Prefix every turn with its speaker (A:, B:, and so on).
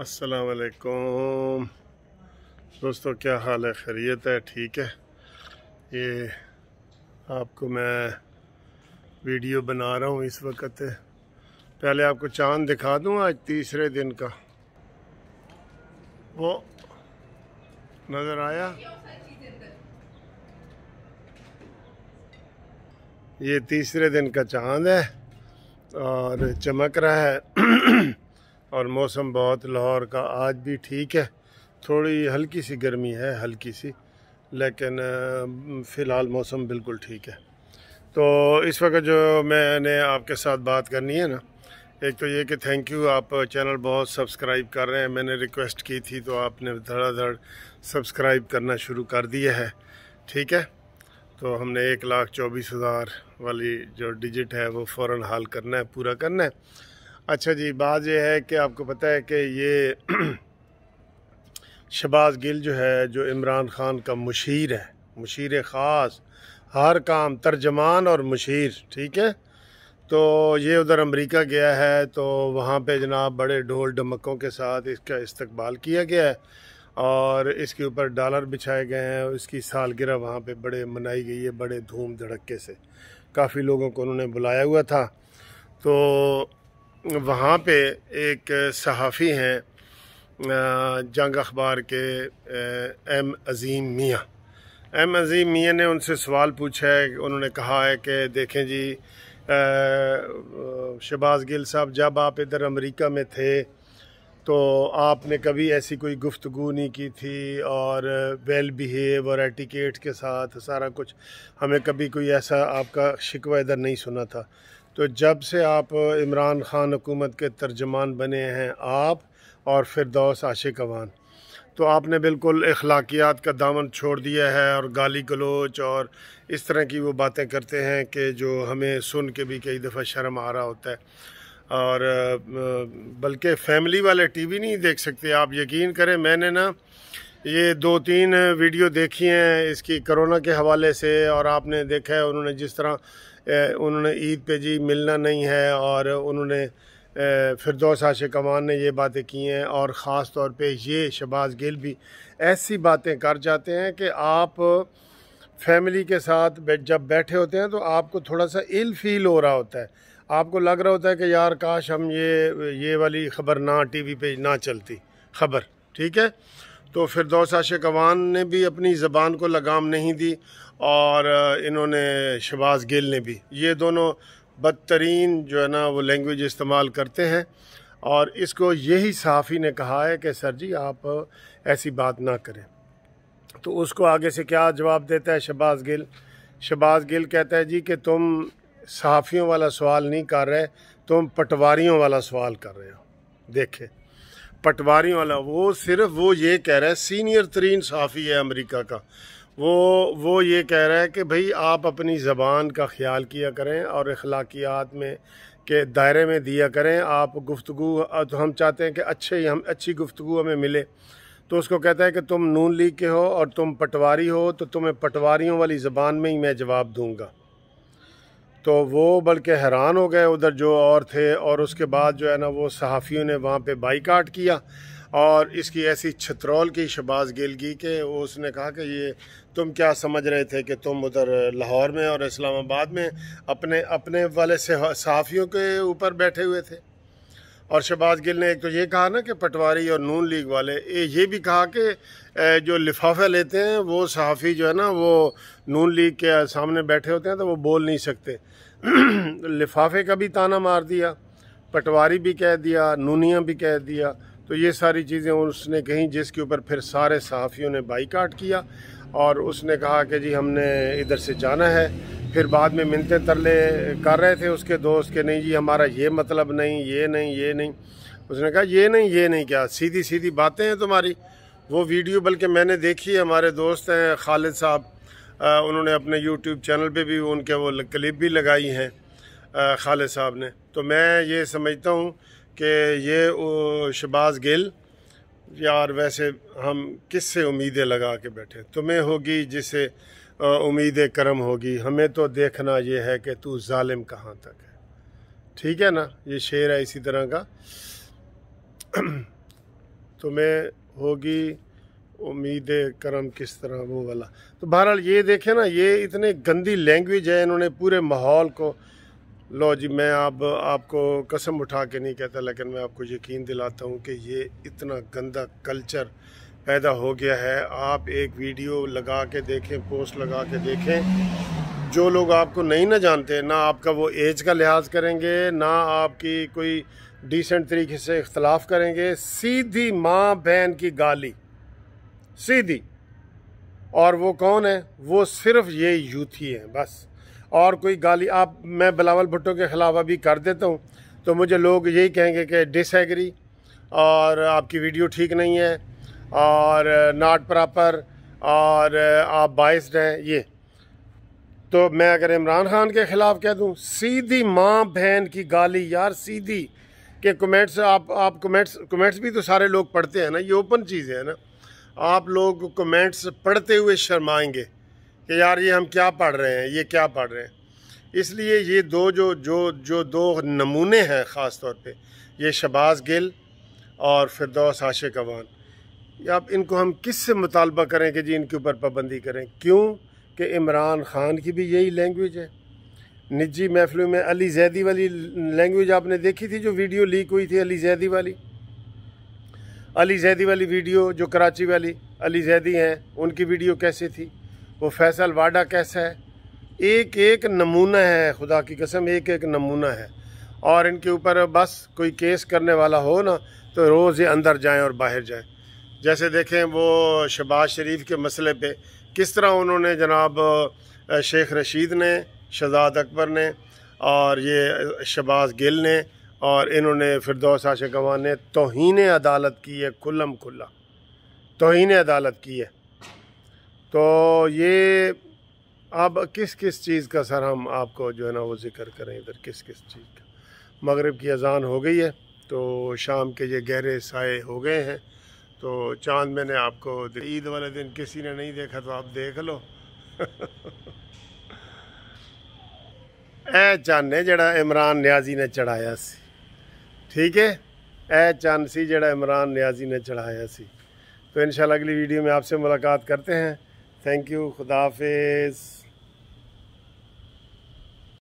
A: असलकुम दोस्तों क्या हाल है खैरियत है ठीक है ये आपको मैं वीडियो बना रहा हूँ इस वक्त पहले आपको चांद दिखा दूँ आज तीसरे दिन का वो नज़र आया ये तीसरे दिन का चांद है और चमक रहा है और मौसम बहुत लाहौर का आज भी ठीक है थोड़ी हल्की सी गर्मी है हल्की सी लेकिन फ़िलहाल मौसम बिल्कुल ठीक है तो इस वक्त जो मैंने आपके साथ बात करनी है ना एक तो ये कि थैंक यू आप चैनल बहुत सब्सक्राइब कर रहे हैं मैंने रिक्वेस्ट की थी तो आपने धड़ाधड़ सब्सक्राइब करना शुरू कर दिया है ठीक है तो हमने एक लाख चौबीस हज़ार वाली जो डिजिट है वो फ़ौर हाल करना है पूरा करना है अच्छा जी बात यह है कि आपको पता है कि ये शबाज गिल जो है जो इमरान ख़ान का मुशीर है मुशीर ख़ास हर काम तर्जमान और मुशीर ठीक है तो ये उधर अमेरिका गया है तो वहाँ पे जनाब बड़े ढोल ढमकों के साथ इसका इस्तकबाल किया गया है और इसके ऊपर डॉलर बिछाए गए हैं और इसकी सालगिरह वहाँ पे बड़े मनाई गई है बड़े धूम धड़के से काफ़ी लोगों को उन्होंने बुलाया हुआ था तो वहाँ पे एक सहाफ़ी हैं जंग अखबार के एम अज़ीम मियाँ एम अज़ीम मियाँ ने उनसे सवाल पूछा है उन्होंने कहा है कि देखें जी शहबाज गिल साहब जब आप इधर अमेरिका में थे तो आपने कभी ऐसी कोई गुफ्तु नहीं की थी और वेल बिहेव और एटिकेट के साथ सारा कुछ हमें कभी कोई ऐसा आपका शिकवा इधर नहीं सुना था तो जब से आप इमरान ख़ान हुकूमत के तर्जमान बने हैं आप और फिर आशिक आशिकवान तो आपने बिल्कुल अखलाकियात का दामन छोड़ दिया है और गाली गलोच और इस तरह की वो बातें करते हैं कि जो हमें सुन के भी कई दफ़ा शर्म आ रहा होता है और बल्कि फैमिली वाले टीवी नहीं देख सकते आप यकीन करें मैंने ना ये दो तीन वीडियो देखी हैं इसकी कोरोना के हवाले से और आपने देखा है उन्होंने जिस तरह उन्होंने ईद पे जी मिलना नहीं है और उन्होंने फिरदौस आशे कमान ने ये बातें की हैं और ख़ास तौर पे ये शबाज गिल भी ऐसी बातें कर जाते हैं कि आप फैमिली के साथ जब बैठे होते हैं तो आपको थोड़ा सा इल फील हो रहा होता है आपको लग रहा होता है कि यार काश हम ये ये वाली ख़बर ना टी वी ना चलती खबर ठीक है तो फिरदौस आशिक अवान ने भी अपनी ज़बान को लगाम नहीं दी और इन्होंने शबाज गिल ने भी ये दोनों बदतरीन जो है ना वो लैंग्वेज इस्तेमाल करते हैं और इसको यही सहाफ़ी ने कहा है कि सर जी आप ऐसी बात ना करें तो उसको आगे से क्या जवाब देता है शबाज गिल शबाज गिल कहता है जी कि तुम सहाफ़ियों वाला सवाल नहीं कर रहे तुम पटवारियों वाला सवाल कर रहे हो देखें पटवारी वाला वो सिर्फ वो ये कह रहा है सीनियर तरीन साफ़ी है अमेरिका का वो वो ये कह रहा है कि भाई आप अपनी ज़बान का ख्याल किया करें और अखलाकियात में के दायरे में दिया करें आप गुफ्तु तो हम चाहते हैं कि अच्छे हम अच्छी गुफ्तु हमें मिले तो उसको कहता है कि तुम नून लीग के हो और तुम पटवारी हो तो तुम्हें पटवारियों वाली ज़बान में ही मैं जवाब दूँगा तो वो बल्कि हैरान हो गए उधर जो और थे और उसके बाद जो है ना वो सहाफ़ियों ने वहाँ पे बाइकाट किया और इसकी ऐसी छतरौल की शबाज गिल की कि उसने कहा कि ये तुम क्या समझ रहे थे कि तुम उधर लाहौर में और इस्लामाबाद में अपने अपने वाले सहाफ़ियों के ऊपर बैठे हुए थे और शहबाज गिल ने एक तो ये कहा ना कि पटवारी और नून लीग वाले ये भी कहा कि जो लिफाफे लेते हैं वो सहाफ़ी जो है ना वो नून लीग के सामने बैठे होते हैं तो वो बोल नहीं सकते लिफाफे का भी ताना मार दिया पटवारी भी कह दिया नूनिया भी कह दिया तो ये सारी चीज़ें उसने कहीं जिसके ऊपर फिर सारे सहाफ़ियों ने बाईकाट किया और उसने कहा कि जी हमने इधर से जाना है फिर बाद में मिलते तरले कर रहे थे उसके दोस्त के नहीं जी हमारा ये मतलब नहीं ये नहीं ये नहीं उसने कहा ये नहीं ये नहीं क्या सीधी सीधी बातें हैं तुम्हारी वो वीडियो बल्कि मैंने देखी है हमारे दोस्त हैं खालिद साहब उन्होंने अपने यूट्यूब चैनल पे भी उनके वो क्लिप भी लगाई हैं खालिद साहब ने तो मैं ये समझता हूँ कि ये शबाज गिल यार वैसे हम किस से उम्मीदें लगा के बैठे तुम्हें होगी जिसे उम्मीद करम होगी हमें तो देखना ये है कि तू ालिम कहाँ तक है ठीक है ना ये शेर है इसी तरह का तुम्हें तो होगी उम्मीद करम किस तरह वो वाला तो बहरहाल ये देखे ना ये इतने गंदी लैंग्वेज है इन्होंने पूरे माहौल को लो जी मैं अब आप, आपको कसम उठा के नहीं कहता लेकिन मैं आपको यकीन दिलाता हूँ कि ये इतना गंदा कल्चर पैदा हो गया है आप एक वीडियो लगा के देखें पोस्ट लगा के देखें जो लोग आपको नहीं ना जानते ना आपका वो एज का लिहाज करेंगे ना आपकी कोई डिसेंट तरीके से इख्तलाफ करेंगे सीधी माँ बहन की गाली सीधी और वो कौन है वो सिर्फ ये यूथी हैं बस और कोई गाली आप मैं बिलावल भुट्टो के ख़िलाफ़ अभी कर देता हूँ तो मुझे लोग यही कहेंगे कि डिसएग्री और आपकी वीडियो ठीक नहीं है और नॉट प्रॉपर और आप बाइस्ड हैं ये तो मैं अगर इमरान खान के ख़िलाफ़ कह दूं सीधी माँ बहन की गाली यार सीधी के कमेंट्स आप आप कमेंट्स कमेंट्स भी तो सारे लोग पढ़ते हैं ना ये ओपन चीज़ है ना आप लोग कमेंट्स पढ़ते हुए शर्माएंगे कि यार ये हम क्या पढ़ रहे हैं ये क्या पढ़ रहे हैं इसलिए ये दो जो जो जो दो नमूने हैं ख़ास तौर पे ये शबाज़ गिल और फिरदौस आशिक अवान आप इनको हम किस से मुतालबा करें कि जी इनके ऊपर पाबंदी करें क्यों कि इमरान ख़ान की भी यही लैंग्वेज है निजी महफिलों में अली जैदी वाली लैंग्वेज आपने देखी थी जो वीडियो लीक हुई थी अली जैदी वाली अली जैदी वाली वीडियो जो कराची वाली अली जैदी हैं उनकी वीडियो कैसी थी वो फैसल वाडा कैसा है एक एक नमूना है खुदा की कसम एक एक नमूना है और इनके ऊपर बस कोई केस करने वाला हो ना तो रोज़ ये अंदर जाएं और बाहर जाएं जैसे देखें वो शबाज शरीफ के मसले पे किस तरह उन्होंने जनाब शेख रशीद ने शहजाद अकबर ने और ये शबाज गिल ने और इन्होंने फिरदौस गवान ने तोहन अदालत की है खुल्म खुल्ला तोहन अदालत की है तो ये अब किस किस चीज़ का सर हम आपको जो है ना वो ज़िक्र करें इधर किस किस चीज़ का मगरब की अजान हो गई है तो शाम के ये गहरे साए हो गए हैं तो चांद मैंने आपको ईद वाले दिन किसी ने नहीं देखा तो आप देख लो ए चंद है जड़ा इमरान न्याजी ने चढ़ाया सी ठीक है ए चंद सी जड़ा इमरान न्याजी ने चढ़ाया सी तो इन अगली वीडियो में आपसे मुलाकात करते हैं थैंक यू खुदाफिज़